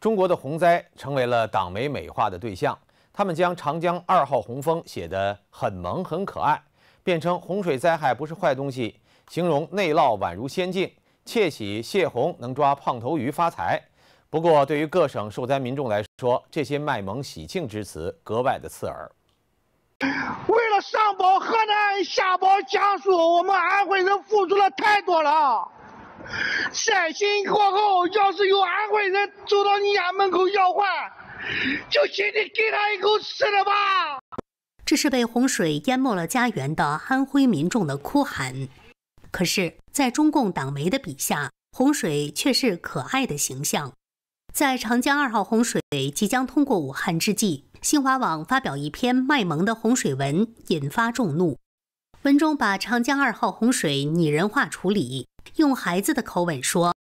中国的洪灾成为了党媒美化的对象，他们将长江二号洪峰写得很萌很可爱，辩称洪水灾害不是坏东西，形容内涝宛如仙境，窃喜泄洪能抓胖头鱼发财。不过，对于各省受灾民众来说，这些卖萌喜庆之词格外的刺耳。为了上保河南下保江苏，我们安徽人付出了太多了。灾心过后，要是有。走到你家门口要饭，就请你给他一口吃的吧。这是被洪水淹没了家园的安徽民众的哭喊。可是，在中共党媒的笔下，洪水却是可爱的形象。在长江二号洪水即将通过武汉之际，新华网发表一篇卖萌的洪水文，引发众怒。文中把长江二号洪水拟人化处理，用孩子的口吻说。